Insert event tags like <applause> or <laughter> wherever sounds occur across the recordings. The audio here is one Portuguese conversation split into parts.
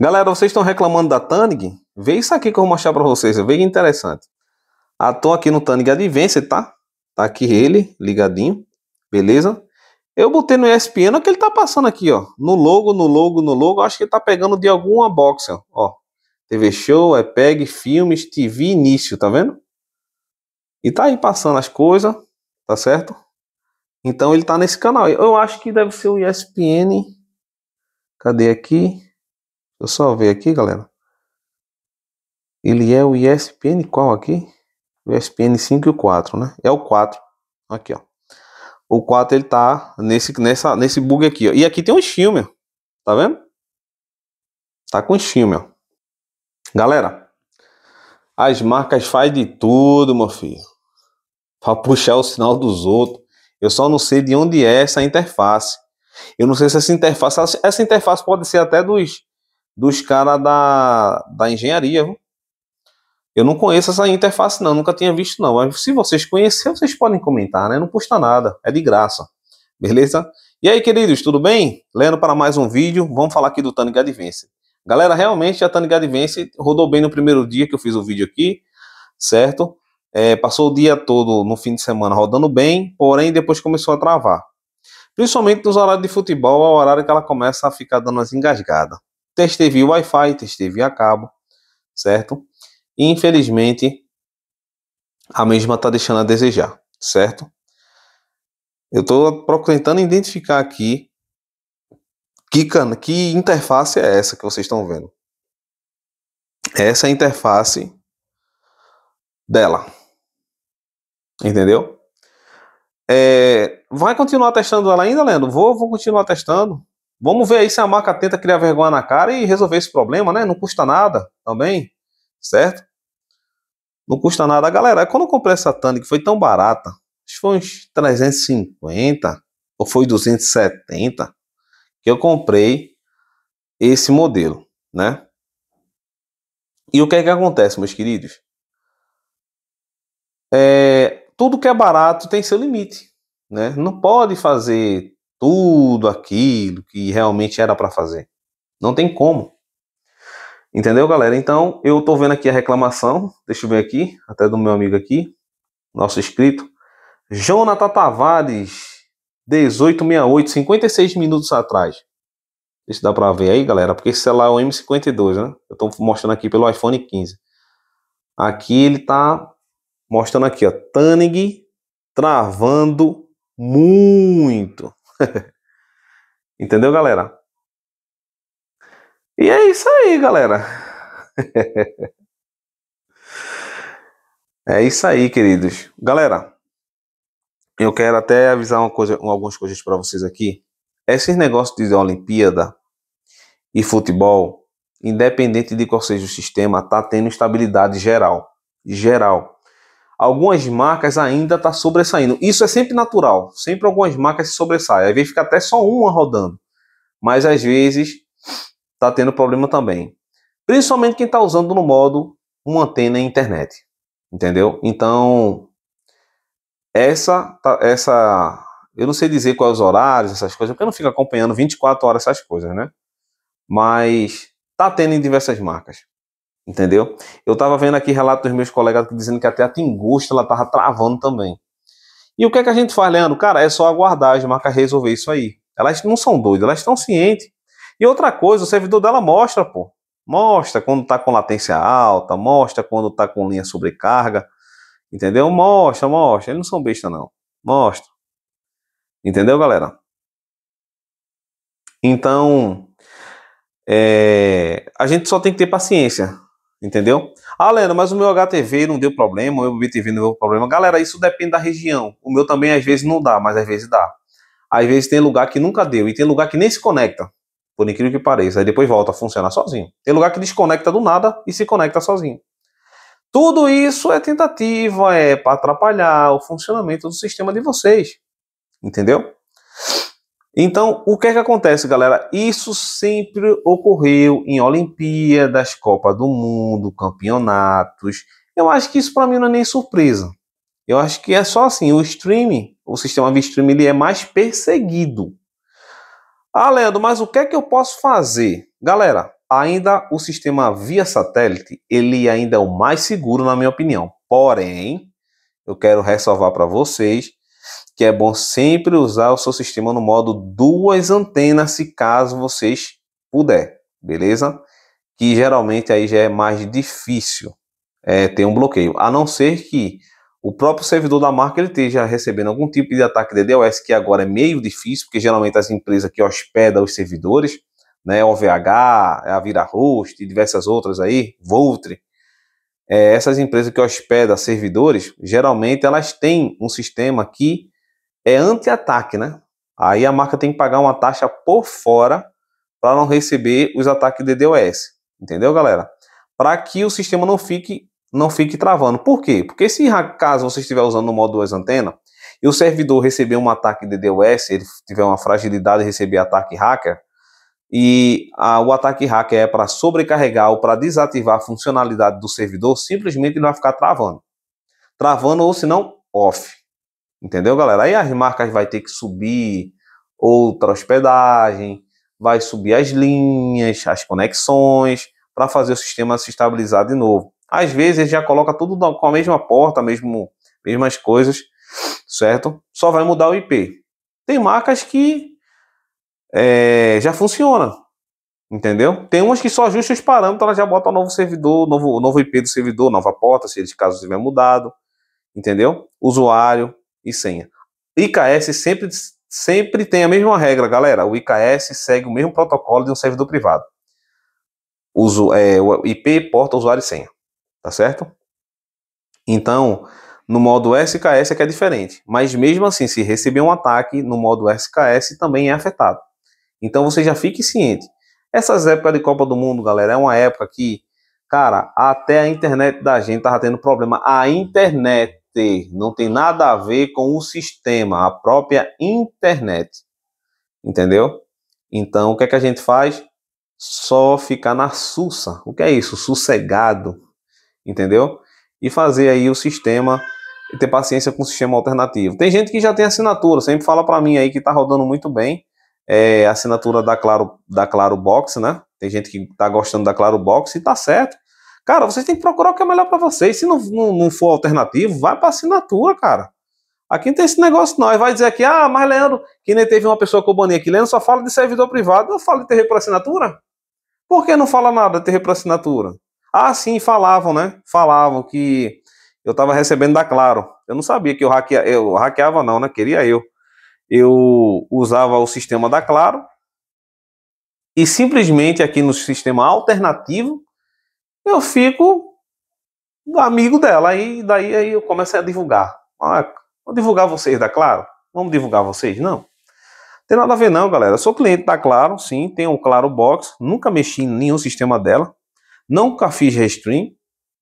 Galera, vocês estão reclamando da Tannig? Vê isso aqui que eu vou mostrar para vocês, vê é que interessante. Ah, tô aqui no Tannig Advance, tá? Tá aqui ele, ligadinho, beleza? Eu botei no ESPN, o que ele tá passando aqui, ó. No logo, no logo, no logo, acho que ele tá pegando de alguma box, ó. ó. TV Show, EPEG, Filmes, TV Início, tá vendo? E tá aí passando as coisas, tá certo? Então ele tá nesse canal. Eu acho que deve ser o ESPN. Cadê aqui? eu só ver aqui, galera. Ele é o ISPN qual aqui? O ISPN 5 e o 4, né? É o 4. Aqui, ó. O 4 ele tá nesse, nessa, nesse bug aqui, ó. E aqui tem um filme, ó. Tá vendo? Tá com filme, ó. Galera, as marcas faz de tudo, meu filho. Pra puxar o sinal dos outros. Eu só não sei de onde é essa interface. Eu não sei se essa interface. Essa interface pode ser até dos dos caras da, da engenharia. Viu? Eu não conheço essa interface, não, nunca tinha visto, não. Mas se vocês conhecerem, vocês podem comentar, né? Não custa nada, é de graça. Beleza? E aí, queridos, tudo bem? Lendo para mais um vídeo, vamos falar aqui do Tanning Advance. Galera, realmente a Tanning Advance rodou bem no primeiro dia que eu fiz o vídeo aqui, certo? É, passou o dia todo no fim de semana rodando bem, porém depois começou a travar. Principalmente nos horários de futebol, é o horário que ela começa a ficar dando as engasgadas. Testei o Wi-Fi, testei a cabo, certo? E infelizmente a mesma está deixando a desejar, certo? Eu estou tentando identificar aqui que, que interface é essa que vocês estão vendo. Essa é a interface dela. Entendeu? É, vai continuar testando ela ainda, Leandro? Vou, vou continuar testando. Vamos ver aí se a marca tenta criar vergonha na cara e resolver esse problema, né? Não custa nada também, certo? Não custa nada. Galera, quando eu comprei essa que foi tão barata. Acho que foi uns 350 ou foi 270 que eu comprei esse modelo, né? E o que é que acontece, meus queridos? É, tudo que é barato tem seu limite, né? Não pode fazer tudo aquilo que realmente era para fazer. Não tem como. Entendeu, galera? Então, eu tô vendo aqui a reclamação, deixa eu ver aqui, até do meu amigo aqui, nosso inscrito, Jonathan Tavares, 1868, 56 minutos atrás. Deixa dá para ver aí, galera, porque esse celular é o M52, né? Eu tô mostrando aqui pelo iPhone 15. Aqui ele tá mostrando aqui, ó, Tanning travando muito. <laughs> Entendeu, galera? E é isso aí, galera. <laughs> é isso aí, queridos. Galera, eu quero até avisar uma coisa, algumas coisas para vocês aqui. Esses negócios de Olimpíada e futebol, independente de qual seja o sistema, tá tendo estabilidade geral. Geral algumas marcas ainda tá sobressaindo. Isso é sempre natural, sempre algumas marcas se sobressaem. Às vezes fica até só uma rodando, mas às vezes está tendo problema também. Principalmente quem está usando no modo uma antena e internet, entendeu? Então, essa, tá, essa, eu não sei dizer quais os horários, essas coisas, porque eu não fico acompanhando 24 horas essas coisas, né? Mas tá tendo em diversas marcas. Entendeu? Eu estava vendo aqui relato dos meus colegas dizendo que até a Tingusta ela tava travando também. E o que é que a gente faz, Leandro? Cara, é só aguardar as marcas resolver isso aí. Elas não são doidas, elas estão cientes. E outra coisa, o servidor dela mostra, pô. Mostra quando tá com latência alta, mostra quando tá com linha sobrecarga. Entendeu? Mostra, mostra. Eles não são besta, não. Mostra. Entendeu, galera? Então, é, a gente só tem que ter paciência. Entendeu? Ah, Leandro, mas o meu HTV não deu problema, o meu BTV não deu problema. Galera, isso depende da região. O meu também às vezes não dá, mas às vezes dá. Às vezes tem lugar que nunca deu e tem lugar que nem se conecta, por incrível que pareça. Aí depois volta a funcionar sozinho. Tem lugar que desconecta do nada e se conecta sozinho. Tudo isso é tentativa, é para atrapalhar o funcionamento do sistema de vocês. Entendeu? Então, o que é que acontece, galera? Isso sempre ocorreu em Olimpíadas, Copa do Mundo, campeonatos. Eu acho que isso para mim não é nem surpresa. Eu acho que é só assim, o streaming, o sistema de streaming, ele é mais perseguido. Ah, Leandro, mas o que é que eu posso fazer? Galera, ainda o sistema via satélite, ele ainda é o mais seguro, na minha opinião. Porém, eu quero ressalvar para vocês que é bom sempre usar o seu sistema no modo duas antenas, se caso vocês puder, beleza? Que geralmente aí já é mais difícil é, ter um bloqueio, a não ser que o próprio servidor da marca ele esteja recebendo algum tipo de ataque DDoS, que agora é meio difícil, porque geralmente as empresas que hospedam os servidores, né, OVH, a ViraHost e diversas outras aí, Voltre, é, essas empresas que hospedam servidores, geralmente elas têm um sistema que é anti-ataque, né? Aí a marca tem que pagar uma taxa por fora para não receber os ataques de DDoS. Entendeu, galera? Para que o sistema não fique não fique travando. Por quê? Porque se caso você estiver usando o modo 2 antena e o servidor receber um ataque de DDoS, ele tiver uma fragilidade e receber ataque hacker, e a, o ataque hacker é para sobrecarregar ou para desativar a funcionalidade do servidor, simplesmente ele vai ficar travando. Travando ou se não, off. Entendeu, galera? Aí as marcas vai ter que subir outra hospedagem, vai subir as linhas, as conexões, para fazer o sistema se estabilizar de novo. Às vezes já coloca tudo com a mesma porta, mesmo, mesmas coisas, certo? Só vai mudar o IP. Tem marcas que é, já funciona, entendeu? Tem umas que só ajustam os parâmetros, ela já bota novo servidor, novo, novo IP do servidor, nova porta, se ele caso tiver mudado, entendeu? Usuário, e senha. IKS sempre, sempre tem a mesma regra, galera. O IKS segue o mesmo protocolo de um servidor privado. Uso, é, IP, porta, usuário e senha. Tá certo? Então, no modo SKS é que é diferente. Mas mesmo assim, se receber um ataque no modo SKS, também é afetado. Então você já fique ciente. Essas épocas de Copa do Mundo, galera, é uma época que, cara, até a internet da gente tava tendo problema. A internet ter, não tem nada a ver com o sistema, a própria internet. Entendeu? Então, o que é que a gente faz? Só ficar na sussa. O que é isso? Sossegado. Entendeu? E fazer aí o sistema e ter paciência com o sistema alternativo. Tem gente que já tem assinatura, sempre fala para mim aí que tá rodando muito bem. É, assinatura da Claro, da Claro Box, né? Tem gente que tá gostando da Claro Box e tá certo. Cara, vocês têm que procurar o que é melhor para vocês. Se não, não, não, for alternativo, vai para assinatura, cara. Aqui não tem esse negócio, não. Aí vai dizer aqui, ah, mas Leandro, que nem teve uma pessoa que eu banei aqui, Leandro só fala de servidor privado, não fala de ter por assinatura? Por que não fala nada de ter por assinatura? Ah, sim, falavam, né? Falavam que eu estava recebendo da Claro. Eu não sabia que eu, hackea, eu hackeava, não, né? Queria eu. Eu usava o sistema da Claro e simplesmente aqui no sistema alternativo eu fico amigo dela. Aí daí aí eu começo a divulgar. Ah, vou divulgar vocês da Claro? Vamos divulgar vocês? Não. Tem nada a ver não, galera. Eu sou cliente da Claro, sim, tem o Claro Box, nunca mexi em nenhum sistema dela. Nunca fiz restream,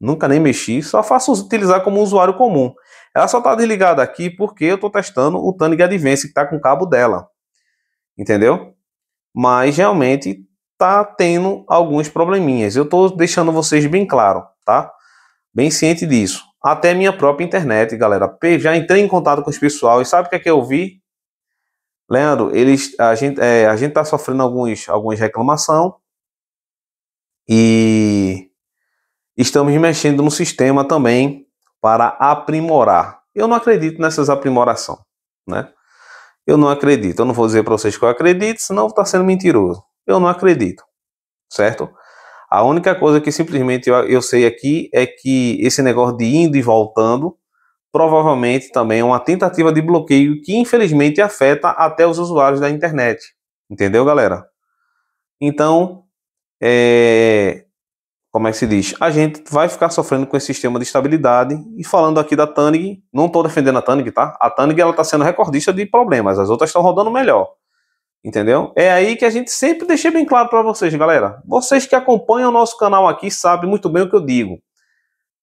nunca nem mexi, só faço utilizar como usuário comum. Ela só está desligada aqui porque eu estou testando o Tanning Advance que está com o cabo dela. Entendeu? Mas realmente tá tendo alguns probleminhas. Eu estou deixando vocês bem claro, tá? Bem ciente disso. Até minha própria internet, galera. Já entrei em contato com os pessoal e sabe o que é que eu vi? Leandro, eles, a gente, é, a gente tá sofrendo alguns, algumas reclamação e estamos mexendo no sistema também para aprimorar. Eu não acredito nessas aprimoração, né? Eu não acredito. Eu não vou dizer para vocês que eu acredito, senão tá sendo mentiroso. Eu não acredito, certo? A única coisa que simplesmente eu, eu sei aqui é que esse negócio de indo e voltando provavelmente também é uma tentativa de bloqueio que infelizmente afeta até os usuários da internet. Entendeu, galera? Então, é, como é que se diz? A gente vai ficar sofrendo com esse sistema de estabilidade. E falando aqui da Tanig, não estou defendendo a Tanig, tá? A Tanig ela está sendo recordista de problemas, as outras estão rodando melhor. Entendeu? É aí que a gente sempre deixa bem claro para vocês, galera. Vocês que acompanham o nosso canal aqui sabem muito bem o que eu digo.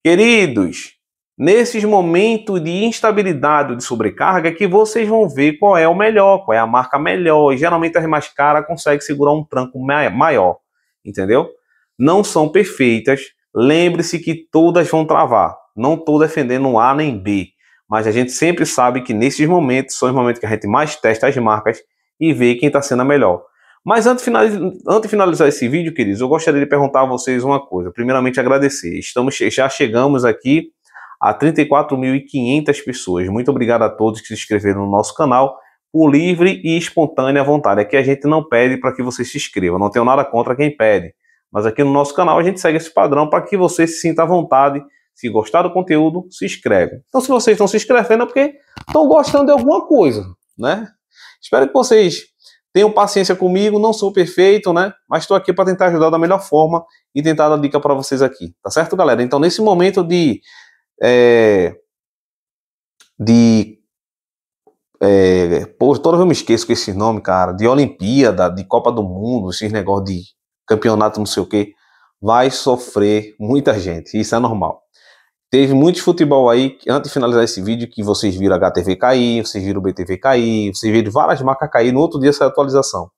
Queridos, nesses momentos de instabilidade, de sobrecarga, é que vocês vão ver qual é o melhor, qual é a marca melhor. E geralmente as mais caras conseguem segurar um tranco maior. Entendeu? Não são perfeitas. Lembre-se que todas vão travar. Não estou defendendo A nem B. Mas a gente sempre sabe que nesses momentos são os momentos que a gente mais testa as marcas e ver quem está sendo a melhor. Mas antes de, finalizar esse vídeo, queridos, eu gostaria de perguntar a vocês uma coisa. Primeiramente, agradecer. Estamos, já chegamos aqui a 34.500 pessoas. Muito obrigado a todos que se inscreveram no nosso canal por livre e espontânea vontade. Aqui a gente não pede para que você se inscreva. Não tenho nada contra quem pede. Mas aqui no nosso canal a gente segue esse padrão para que você se sinta à vontade. Se gostar do conteúdo, se inscreve. Então, se vocês estão se inscrevendo é porque estão gostando de alguma coisa, né? Espero que vocês tenham paciência comigo, não sou perfeito, né? Mas estou aqui para tentar ajudar da melhor forma e tentar dar dica para vocês aqui, tá certo, galera? Então, nesse momento de. É, de. É, pô, toda vez eu me esqueço com esse nome, cara. De Olimpíada, de Copa do Mundo, esses negócios de campeonato, não sei o que. Vai sofrer muita gente, isso é normal. Teve muitos futebol aí, antes de finalizar esse vídeo, que vocês viram a HTV cair, vocês viram o BTV cair, vocês viram várias marcas cair, no outro dia essa atualização.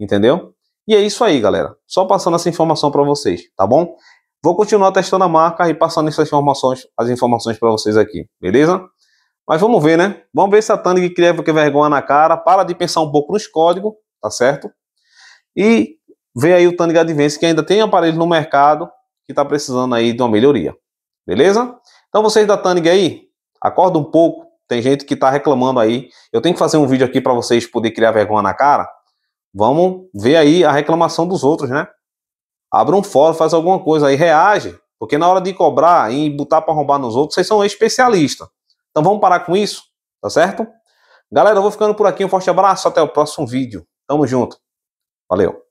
Entendeu? E é isso aí, galera. Só passando essa informação para vocês, tá bom? Vou continuar testando a marca e passando essas informações, as informações para vocês aqui, beleza? Mas vamos ver, né? Vamos ver se a Tannig cria que vergonha na cara, para de pensar um pouco nos códigos, tá certo? E vê aí o Tannig Advance que ainda tem aparelho no mercado que está precisando aí de uma melhoria. Beleza? Então vocês da Tânig aí, acorda um pouco. Tem gente que está reclamando aí. Eu tenho que fazer um vídeo aqui para vocês poder criar vergonha na cara. Vamos ver aí a reclamação dos outros, né? Abra um fórum, faz alguma coisa aí, reage. Porque na hora de cobrar e botar para roubar nos outros, vocês são especialistas. Então vamos parar com isso, tá certo? Galera, eu vou ficando por aqui. Um forte abraço. Até o próximo vídeo. Tamo junto. Valeu.